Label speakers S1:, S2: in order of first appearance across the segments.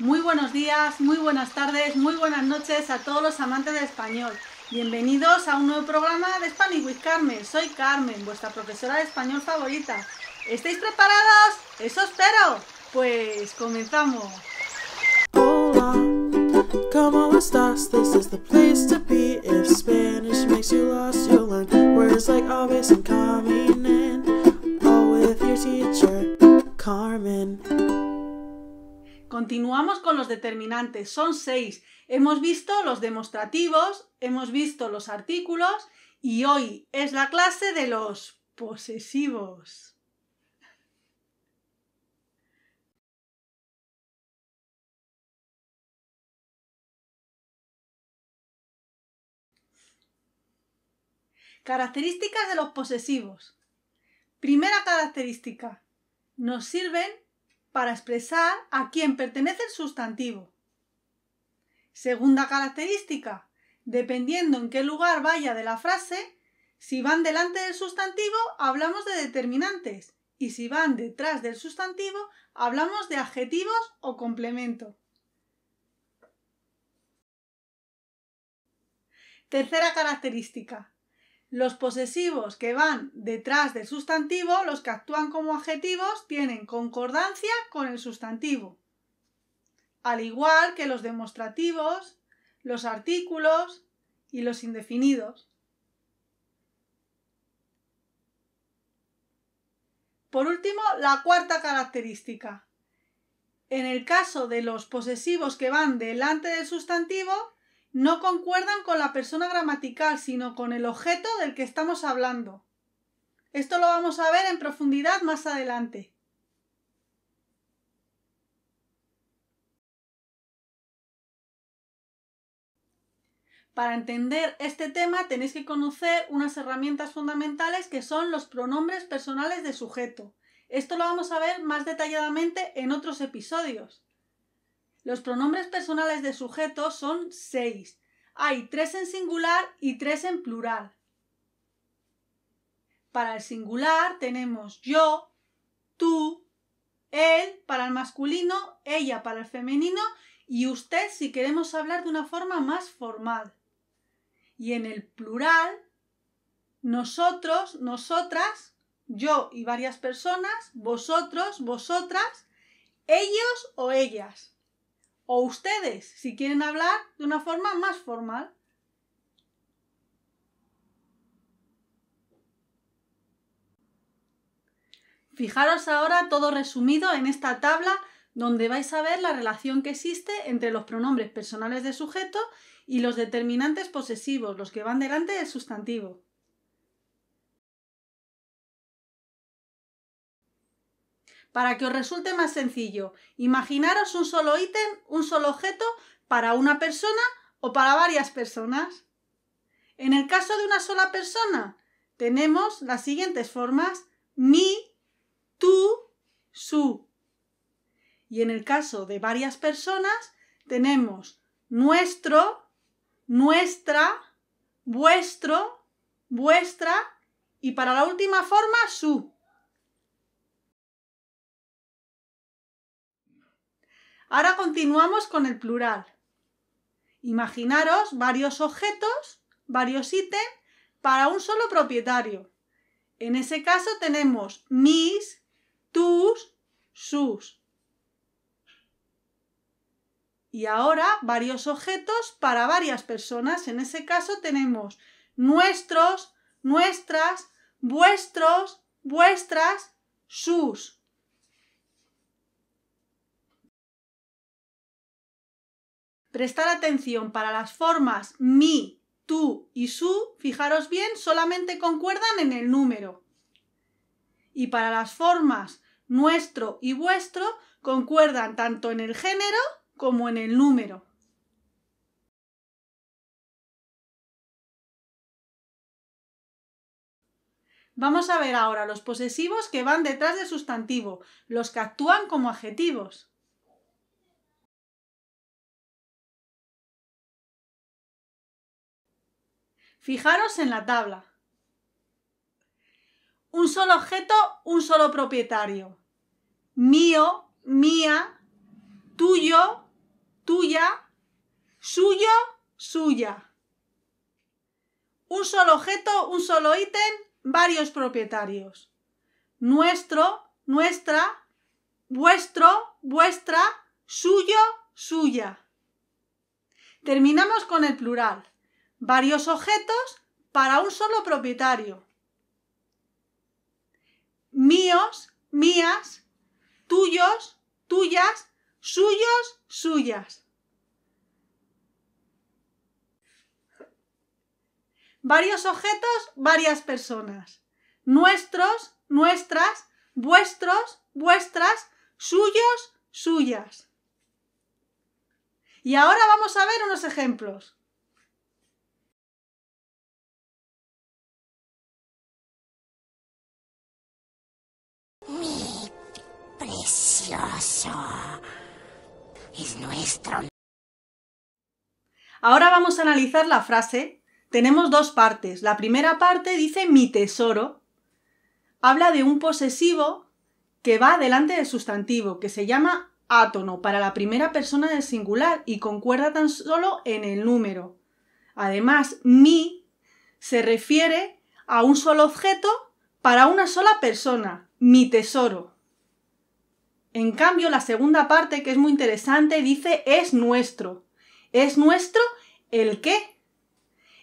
S1: Muy buenos días, muy buenas tardes, muy buenas noches a todos los amantes de español. Bienvenidos a un nuevo programa de Spanish with Carmen. Soy Carmen, vuestra profesora de español favorita. ¿Estáis preparados? Eso espero. Pues comenzamos. Hola, ¿cómo estás? This is the place to be. If Spanish makes you lost, you'll learn words like always and coming with your teacher, Carmen. Continuamos con los determinantes, son seis. Hemos visto los demostrativos, hemos visto los artículos y hoy es la clase de los
S2: posesivos. Características de los posesivos.
S1: Primera característica, nos sirven para expresar a quién pertenece el sustantivo. Segunda característica, dependiendo en qué lugar vaya de la frase, si van delante del sustantivo hablamos de determinantes y si van detrás del sustantivo hablamos de adjetivos o complemento. Tercera característica, los posesivos que van detrás del sustantivo, los que actúan como adjetivos, tienen concordancia con el sustantivo. Al igual que los demostrativos, los artículos y los indefinidos. Por último, la cuarta característica. En el caso de los posesivos que van delante del sustantivo, no concuerdan con la persona gramatical, sino con el objeto del que estamos hablando. Esto lo vamos
S2: a ver en profundidad más adelante. Para
S1: entender este tema tenéis que conocer unas herramientas fundamentales que son los pronombres personales de sujeto. Esto lo vamos a ver más detalladamente en otros episodios. Los pronombres personales de sujeto son seis. Hay tres en singular y tres en plural. Para el singular tenemos yo, tú, él para el masculino, ella para el femenino y usted si queremos hablar de una forma más formal. Y en el plural, nosotros, nosotras, yo y varias personas, vosotros, vosotras, ellos o ellas. O ustedes, si quieren hablar de una forma más formal. Fijaros ahora todo resumido en esta tabla donde vais a ver la relación que existe entre los pronombres personales de sujeto y los determinantes posesivos, los que van delante del sustantivo. Para que os resulte más sencillo, imaginaros un solo ítem, un solo objeto para una persona o para varias personas. En el caso de una sola persona, tenemos las siguientes formas: mi, tú, su. Y en el caso de varias personas, tenemos nuestro, nuestra, vuestro, vuestra y para la última forma, su. Ahora continuamos con el plural. Imaginaros varios objetos, varios ítems para un solo propietario. En ese caso tenemos mis, tus, sus. Y ahora varios objetos para varias personas. En ese caso tenemos nuestros, nuestras, vuestros, vuestras, sus. prestar atención para las formas mi, tú y su, fijaros bien, solamente concuerdan en el número. Y para las formas nuestro y vuestro, concuerdan tanto en el
S2: género como en el número. Vamos a ver ahora los posesivos que van detrás del sustantivo, los que actúan como adjetivos. Fijaros en la tabla. Un solo objeto,
S1: un solo propietario. Mío, mía, tuyo, tuya, suyo, suya. Un solo objeto, un solo ítem, varios propietarios. Nuestro, nuestra, vuestro, vuestra, suyo, suya. Terminamos con el plural varios objetos para un solo propietario. Míos, mías, tuyos, tuyas, suyos, suyas. Varios objetos, varias personas. Nuestros, nuestras, vuestros, vuestras, suyos, suyas.
S2: Y ahora vamos a ver unos ejemplos.
S1: Es nuestro. Ahora vamos a analizar la frase. Tenemos dos partes. La primera parte dice mi tesoro. Habla de un posesivo que va delante del sustantivo, que se llama átono para la primera persona del singular y concuerda tan solo en el número. Además, mi se refiere a un solo objeto para una sola persona, mi tesoro. En cambio, la segunda parte, que es muy interesante, dice es nuestro. Es nuestro el qué?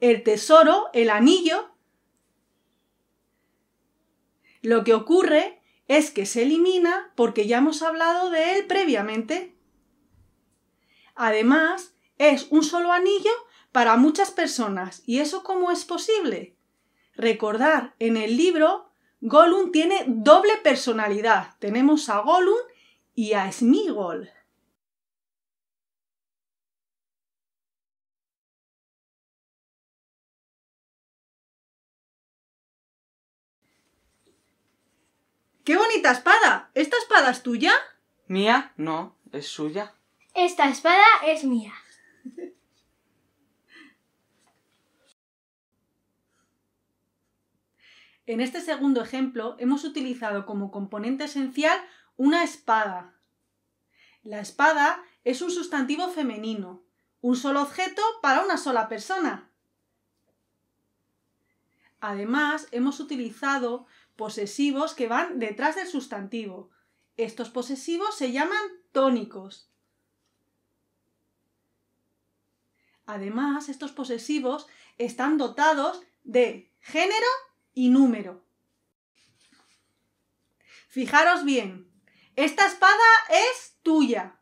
S1: El tesoro, el anillo. Lo que ocurre es que se elimina porque ya hemos hablado de él previamente. Además, es un solo anillo para muchas personas. ¿Y eso cómo es posible? Recordar, en el libro Gollum tiene doble personalidad. Tenemos a Gollum y a Sneagol.
S2: ¡Qué bonita espada! ¿Esta espada es tuya? Mía, no, es suya.
S1: Esta espada es mía. En este segundo ejemplo hemos utilizado como componente esencial una espada. La espada es un sustantivo femenino, un solo objeto para una sola persona. Además, hemos utilizado posesivos que van detrás del sustantivo. Estos posesivos se llaman tónicos. Además, estos posesivos están dotados de género y número. Fijaros bien, esta espada es tuya.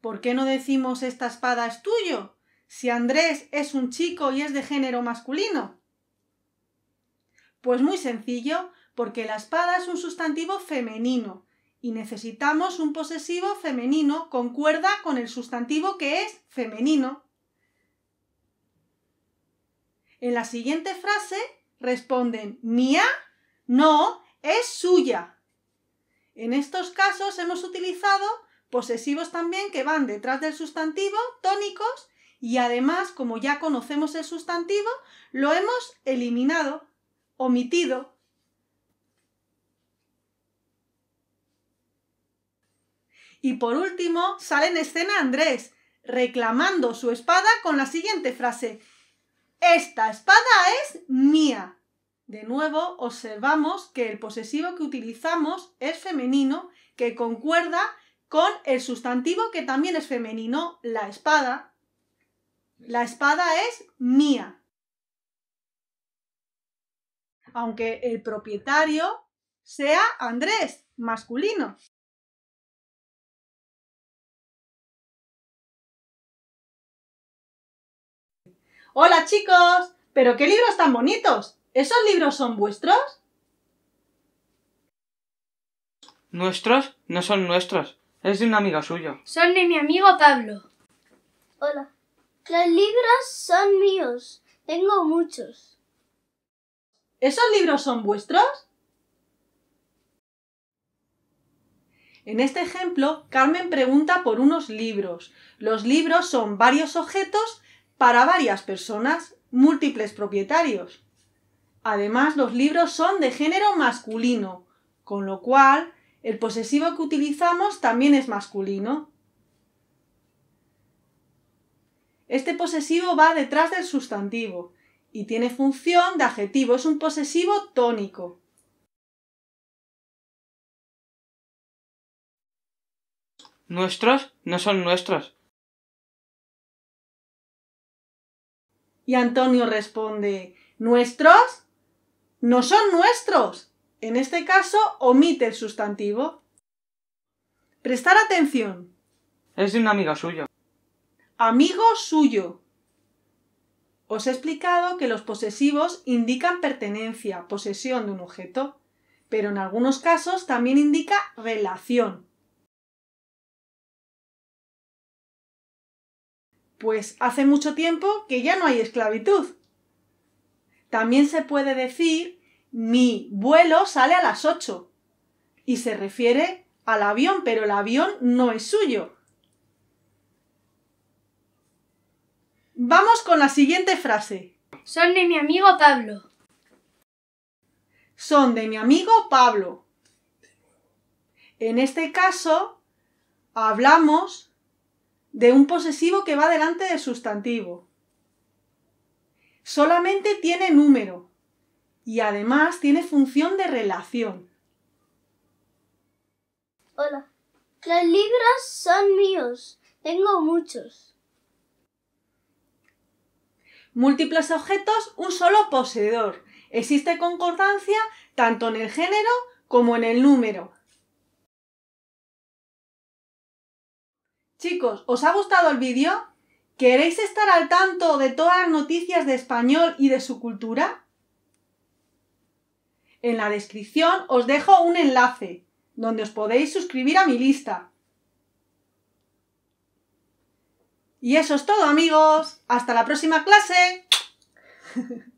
S1: ¿Por qué no decimos esta espada es tuyo? Si Andrés es un chico y es de género masculino. Pues muy sencillo, porque la espada es un sustantivo femenino y necesitamos un posesivo femenino concuerda con el sustantivo que es femenino. En la siguiente frase responden mía, no, es suya. En estos casos hemos utilizado posesivos también que van detrás del sustantivo, tónicos, y además, como ya conocemos el sustantivo, lo hemos eliminado, omitido. Y por último, sale en escena Andrés, reclamando su espada con la siguiente frase, esta espada es mía. De nuevo, observamos que el posesivo que utilizamos es femenino, que concuerda con el sustantivo que también es femenino, la espada. La espada es mía. Aunque el propietario
S2: sea Andrés, masculino. Hola chicos, pero qué libros tan bonitos. ¿Esos libros son vuestros? Nuestros no son nuestros. Es de un amigo suyo. Son de mi amigo Pablo. Hola. Los libros son míos. Tengo muchos.
S1: ¿Esos libros son vuestros? En este ejemplo, Carmen pregunta por unos libros. Los libros son varios objetos para varias personas, múltiples propietarios. Además, los libros son de género masculino, con lo cual el posesivo que utilizamos también es masculino. Este posesivo va detrás del sustantivo y tiene función de adjetivo, es un posesivo tónico.
S2: Nuestros no son nuestros, Y
S1: Antonio responde, ¿nuestros? No son nuestros. En este caso, omite el sustantivo. Prestar atención.
S2: Es de un amigo suyo.
S1: Amigo suyo. Os he explicado que los posesivos indican pertenencia, posesión de un objeto, pero en algunos casos también indica relación. Pues hace mucho tiempo que ya no hay esclavitud. También se puede decir mi vuelo sale a las 8 y se refiere al avión, pero el avión no es suyo. Vamos con la siguiente frase. Son de mi amigo Pablo. Son de mi amigo Pablo. En este caso, hablamos de un posesivo que va delante del sustantivo. Solamente tiene número y además tiene función de relación.
S2: Hola, los libros son míos. Tengo muchos.
S1: Múltiples objetos, un solo poseedor. Existe concordancia tanto en el género como en el número. Chicos, ¿os ha gustado el vídeo? ¿Queréis estar al tanto de todas las noticias de español y de su cultura? En la descripción os dejo un enlace donde os podéis suscribir a mi lista. Y eso es todo amigos. Hasta la próxima clase.